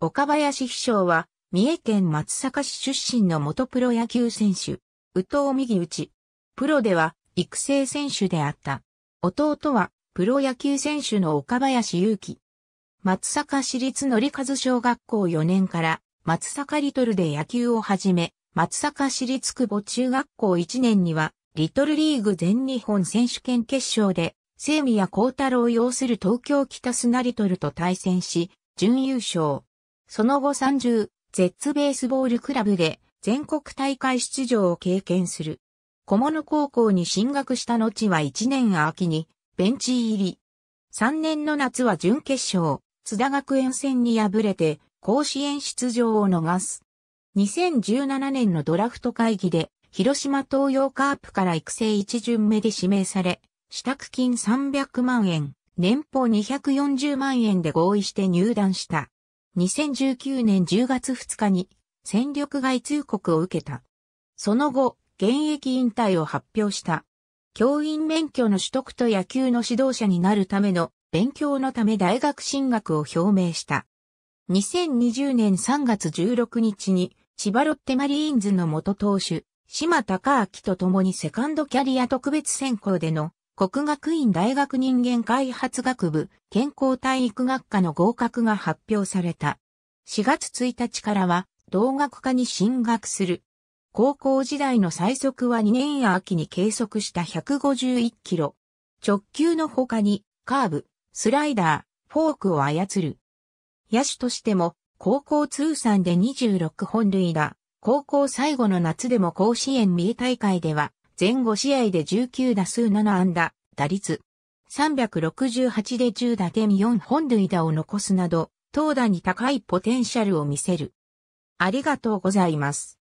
岡林秘翔は、三重県松阪市出身の元プロ野球選手、宇藤右内。プロでは育成選手であった。弟はプロ野球選手の岡林祐希。松阪市立のりかず小学校4年から松阪リトルで野球を始め、松阪市立久保中学校1年にはリトルリーグ全日本選手権決勝で、清宮幸太郎を擁する東京北砂リトルと対戦し、準優勝。その後30、Z ベースボールクラブで全国大会出場を経験する。小物高校に進学した後は1年秋にベンチ入り。3年の夏は準決勝、津田学園戦に敗れて甲子園出場を逃す。2017年のドラフト会議で広島東洋カープから育成一巡目で指名され、支度金300万円、年俸240万円で合意して入団した。2019年10月2日に戦力外通告を受けた。その後、現役引退を発表した。教員免許の取得と野球の指導者になるための勉強のため大学進学を表明した。2020年3月16日に千葉ロッテマリーンズの元投手、島隆明と共にセカンドキャリア特別選考での国学院大学人間開発学部健康体育学科の合格が発表された。4月1日からは同学科に進学する。高校時代の最速は2年や秋に計測した151キロ。直球の他にカーブ、スライダー、フォークを操る。野手としても高校通算で26本塁打。高校最後の夏でも甲子園三重大会では全5試合で19打数7安打、打率368で10打点4本塁打を残すなど、投打に高いポテンシャルを見せる。ありがとうございます。